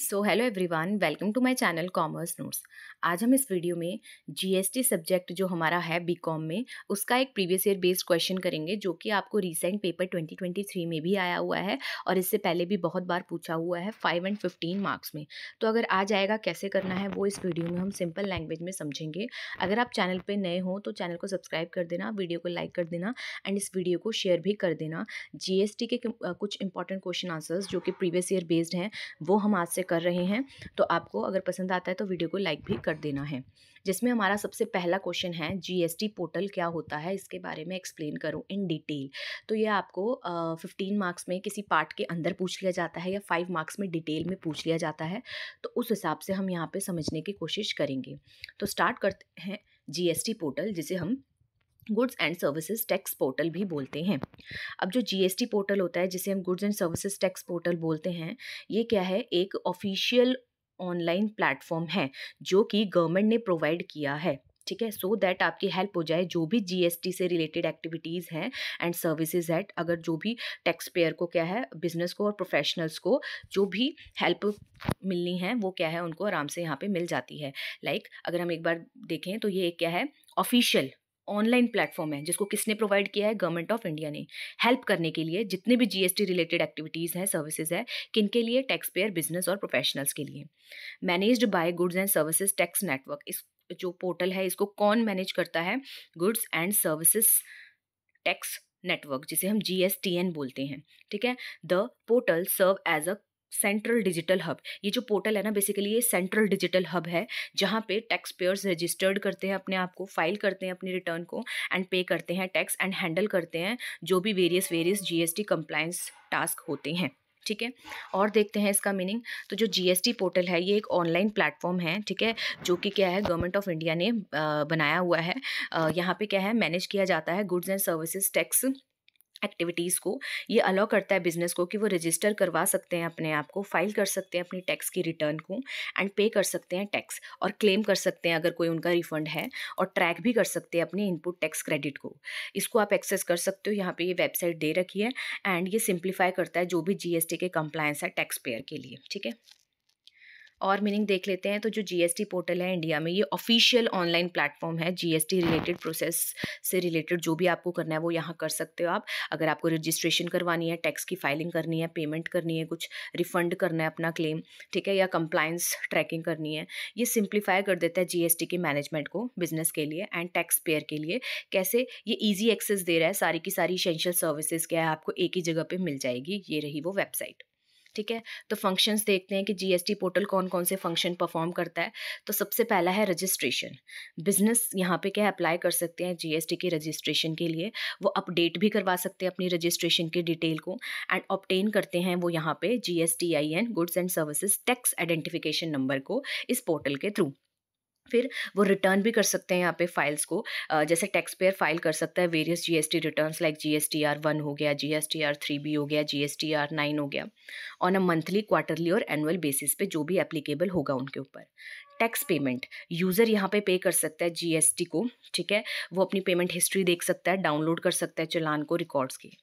so hello everyone welcome to my channel commerce notes आज हम इस वीडियो में जीएसटी सब्जेक्ट जो हमारा है बीकॉम में उसका एक प्रीवियस ईयर बेस्ड क्वेश्चन करेंगे जो कि आपको रिसेंट पेपर 2023 में भी आया हुआ है और इससे पहले भी बहुत बार पूछा हुआ है फाइव एंड फिफ्टीन मार्क्स में तो अगर आ जाएगा कैसे करना है वो इस वीडियो में हम सिंपल लैंग्वेज में समझेंगे अगर आप चैनल पर नए हों तो चैनल को सब्सक्राइब कर देना वीडियो को लाइक कर देना एंड इस वीडियो को शेयर भी कर देना जी के कुछ इंपॉर्टेंट क्वेश्चन आंसर्स जो कि प्रीवियस ईयर बेस्ड हैं वो हम आज से कर रहे हैं तो आपको अगर पसंद आता है तो वीडियो को लाइक भी कर देना है जिसमें हमारा सबसे पहला क्वेश्चन है जीएसटी पोर्टल क्या होता है इसके बारे में एक्सप्लेन करूँ इन डिटेल तो ये आपको फिफ्टीन मार्क्स में किसी पार्ट के अंदर पूछ लिया जाता है या फाइव मार्क्स में डिटेल में पूछ लिया जाता है तो उस हिसाब से हम यहाँ पर समझने की कोशिश करेंगे तो स्टार्ट करते हैं जी पोर्टल जिसे हम goods and services tax portal भी बोलते हैं अब जो जीएसटी पोर्टल होता है जिसे हम goods and services tax portal बोलते हैं ये क्या है एक ऑफिशियल ऑनलाइन प्लेटफॉर्म है जो कि गवर्नमेंट ने प्रोवाइड किया है ठीक है सो दैट आपकी हेल्प हो जाए जो भी जीएसटी से रिलेटेड एक्टिविटीज़ हैं एंड सर्विसेज हैट अगर जो भी टैक्स पेयर को क्या है बिजनेस को और प्रोफेशनल्स को जो भी हेल्प मिलनी है वो क्या है उनको आराम से यहाँ पे मिल जाती है लाइक like, अगर हम एक बार देखें तो ये क्या है ऑफिशियल ऑनलाइन प्लेटफॉर्म है जिसको किसने प्रोवाइड किया है गवर्नमेंट ऑफ इंडिया ने हेल्प करने के लिए जितने भी जीएसटी रिलेटेड एक्टिविटीज़ हैं सर्विसेज है किन के लिए टैक्स पेयर बिजनेस और प्रोफेशनल्स के लिए managed by goods and services tax network इस जो पोर्टल है इसको कौन मैनेज करता है goods and services tax network जिसे हम जी बोलते हैं ठीक है the portal serve as a central digital hub ये जो पोर्टल है ना बेसिकली ये सेंट्रल डिजिटल हब है जहाँ पे टैक्स पेयर्स रजिस्टर्ड करते हैं अपने आप को फाइल करते हैं अपनी रिटर्न को एंड पे करते हैं टैक्स एंड हैंडल करते हैं जो भी various various GST compliance task होते हैं ठीक है और देखते हैं इसका मीनिंग तो जो जीएसटी पोर्टल है ये एक ऑनलाइन प्लेटफॉर्म है ठीक है जो कि क्या है गवर्नमेंट ऑफ इंडिया ने बनाया हुआ है यहाँ पे क्या है मैनेज किया जाता है goods and services tax activities को ये अलाउ करता है बिज़नेस को कि वो रजिस्टर करवा सकते हैं अपने आप को फाइल कर सकते हैं अपनी टैक्स की रिटर्न को एंड पे कर सकते हैं टैक्स और क्लेम कर सकते हैं अगर कोई उनका रिफंड है और ट्रैक भी कर सकते हैं अपने इनपुट टैक्स क्रेडिट को इसको आप एक्सेस कर सकते हो यहाँ पे ये वेबसाइट दे रखी है एंड ये सिंप्लीफाई करता है जो भी जी के कंप्लायंस है टैक्स पेयर के लिए ठीक है और मीनिंग देख लेते हैं तो जो जीएसटी पोर्टल है इंडिया में ये ऑफिशियल ऑनलाइन प्लेटफॉर्म है जीएसटी रिलेटेड प्रोसेस से रिलेटेड जो भी आपको करना है वो यहाँ कर सकते हो आप अगर आपको रजिस्ट्रेशन करवानी है टैक्स की फाइलिंग करनी है पेमेंट करनी है कुछ रिफंड करना है अपना क्लेम ठीक है या कंप्लाइंस ट्रैकिंग करनी है ये सिंप्लीफाई कर देता है जीएसटी के मैनेजमेंट को बिजनेस के लिए एंड टैक्स पेयर के लिए कैसे ये ईजी एक्सेस दे रहा है सारी की सारी इशेंशियल सर्विसेज क्या है आपको एक ही जगह पर मिल जाएगी ये रही वो वेबसाइट ठीक है तो फंक्शंस देखते हैं कि जीएसटी पोर्टल कौन कौन से फंक्शन परफॉर्म करता है तो सबसे पहला है रजिस्ट्रेशन बिजनेस यहाँ पे क्या अप्लाई कर सकते हैं जीएसटी के रजिस्ट्रेशन के लिए वो अपडेट भी करवा सकते हैं अपनी रजिस्ट्रेशन की डिटेल को एंड ऑप्टेन करते हैं वो यहाँ पे G goods and services tax identification number को इस पोर्टल के थ्रू फिर वो रिटर्न भी कर सकते हैं यहाँ पे फाइल्स को जैसे टैक्स पेयर फाइल कर सकता है various GST returns like T R one हो गया टी आर थ्री बी हो गया टी आर नाइन हो गया ऑन अ मंथली क्वार्टरली और एनुअल बेसिस पे जो भी एप्लीकेबल होगा उनके ऊपर टैक्स पेमेंट यूज़र यहाँ पे पे कर सकता है जीएसटी को ठीक है वो अपनी पेमेंट हिस्ट्री देख सकता है डाउनलोड कर सकता है चलान को रिकॉर्ड्स की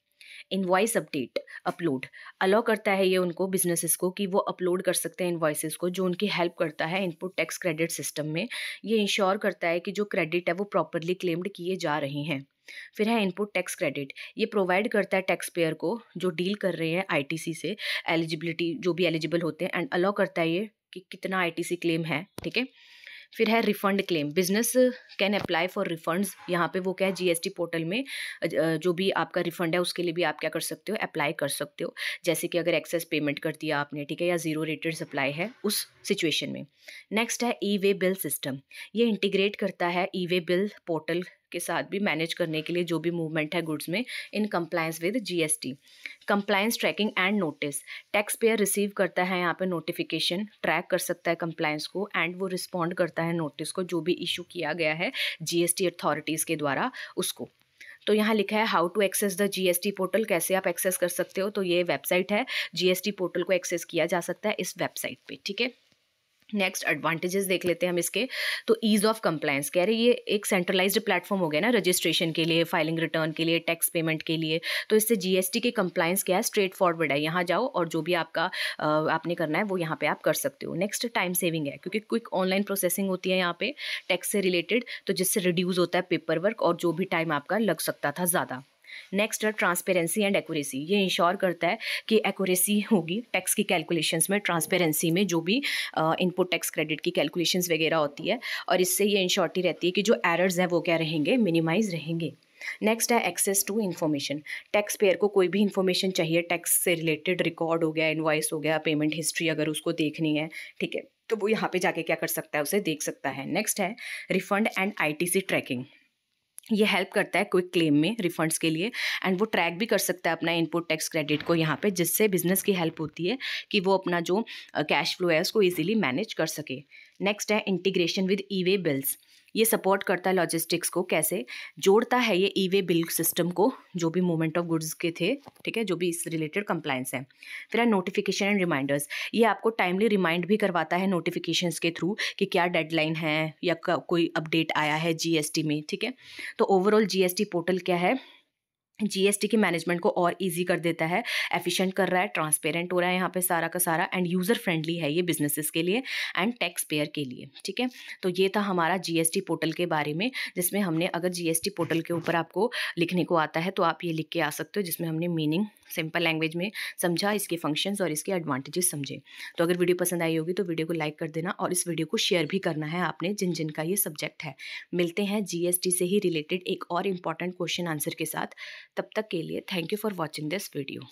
वॉइस अपडेट अपलोड अलाउ करता है ये उनको बिजनेसेस को कि वो अपलोड कर सकते हैं इन्वाइसेस को जो उनकी हेल्प करता है इनपुट टैक्स क्रेडिट सिस्टम में ये इंश्योर करता है कि जो क्रेडिट है वो प्रॉपरली क्लेम्ड किए जा रहे हैं फिर है इनपुट टैक्स क्रेडिट ये प्रोवाइड करता है टैक्स पेयर को जो डील कर रहे हैं आईटीसी से एलिजिबिलिटी जो भी एलिजिबल होते हैं एंड अलाउ करता है ये कि कितना आईटीसी क्लेम है ठीक है फिर है refund claim business can apply for refunds यहाँ पे वो क्या है जी पोर्टल में जो भी आपका रिफंड है उसके लिए भी आप क्या कर सकते हो अप्लाई कर सकते हो जैसे कि अगर एक्सेस पेमेंट कर दिया आपने ठीक है या जीरो रेटेड सप्लाई है उस सिचुएशन में नेक्स्ट है ई वे बिल सिस्टम ये इंटीग्रेट करता है ई वे बिल पोर्टल के साथ भी मैनेज करने के लिए जो भी मूवमेंट है गुड्स में in compliance with GST compliance tracking and notice taxpayer receive करता है यहाँ पे नोटिफिकेशन ट्रैक कर सकता है कंप्लायंस को एंड वो रिस्पॉन्ड करता है नोटिस को जो भी इशू किया गया है जीएसटी अथॉरिटीज़ के द्वारा उसको तो यहाँ लिखा है how to access the GST portal कैसे आप एक्सेस कर सकते हो तो ये वेबसाइट है जीएसटी पोर्टल को एक्सेस किया जा सकता है इस वेबसाइट पे ठीक है नेक्स्ट एडवांटेजेस देख लेते हैं हम इसके तो ईज़ ऑफ कंप्लायंस कह रहे ये एक सेंट्रलाइज्ड प्लेटफॉर्म हो गया ना रजिस्ट्रेशन के लिए फाइलिंग रिटर्न के लिए टैक्स पेमेंट के लिए तो इससे जीएसटी के कंप्लायंस क्या है स्ट्रेट फॉरवर्ड है यहाँ जाओ और जो भी आपका आपने करना है वो यहाँ पर आप कर सकते हो नेक्स्ट टाइम सेविंग है क्योंकि क्विक ऑनलाइन प्रोसेसिंग होती है यहाँ पर टैक्स से रिलेटेड तो जिससे रिड्यूज़ होता है पेपर वर्क और जो भी टाइम आपका लग सकता था ज़्यादा नेक्स्ट है ट्रांसपेरेंसी एंड एक्यूरेसी ये इंश्योर करता है कि एक्यूरेसी होगी टैक्स की कैलकुलेशंस में ट्रांसपेरेंसी में जो भी इनपुट टैक्स क्रेडिट की कैलकुलेशंस वगैरह होती है और इससे ये इंश्योरिटी रहती है कि जो एरर्स हैं वो क्या रहेंगे मिनिमाइज रहेंगे नेक्स्ट है access to information taxpayer को कोई भी इन्फॉर्मेशन चाहिए टैक्स से रिलेटेड रिकॉर्ड हो गया इन्वाइस हो गया पेमेंट हिस्ट्री अगर उसको देखनी है ठीक है तो वो यहाँ पे जाके क्या कर सकता है उसे देख सकता है नेक्स्ट है रिफंड एंड आईटीसी ट्रैकिंग ये हेल्प करता है क्विक क्लेम में रिफंड्स के लिए एंड वो ट्रैक भी कर सकता है अपना इनपुट टैक्स क्रेडिट को यहाँ पे जिससे बिजनेस की हेल्प होती है कि वो अपना जो कैश फ्लो है उसको इजीली मैनेज कर सके नेक्स्ट है integration with e way bills ये सपोर्ट करता है लॉजिस्टिक्स को कैसे जोड़ता है ये ई वे बिल सिस्टम को जो भी मूवमेंट ऑफ गुड्स के थे ठीक है जो भी इस रिलेटेड कंप्लाइंस है फिर है नोटिफिकेशन एंड रिमाइंडर्स ये आपको टाइमली रिमाइंड भी करवाता है नोटिफिकेशन के थ्रू कि क्या डेडलाइन है या कोई अपडेट आया है जी में ठीक है तो ओवरऑल जी पोर्टल क्या है जीएसटी के मैनेजमेंट को और इजी कर देता है एफिशिएंट कर रहा है ट्रांसपेरेंट हो रहा है यहाँ पे सारा का सारा एंड यूज़र फ्रेंडली है ये बिजनेसेस के लिए एंड टैक्स पेयर के लिए ठीक है तो ये था हमारा जीएसटी पोर्टल के बारे में जिसमें हमने अगर जीएसटी पोर्टल के ऊपर आपको लिखने को आता है तो आप ये लिख के आ सकते हो जिसमें हमने मीनिंग सिंपल लैंग्वेज में समझा इसके फंक्शंस और इसके एडवांटेजेस समझे तो अगर वीडियो पसंद आई होगी तो वीडियो को लाइक कर देना और इस वीडियो को शेयर भी करना है आपने जिन जिन का ये सब्जेक्ट है मिलते हैं जीएसटी से ही रिलेटेड एक और इम्पॉर्टेंट क्वेश्चन आंसर के साथ तब तक के लिए thank you for watching this video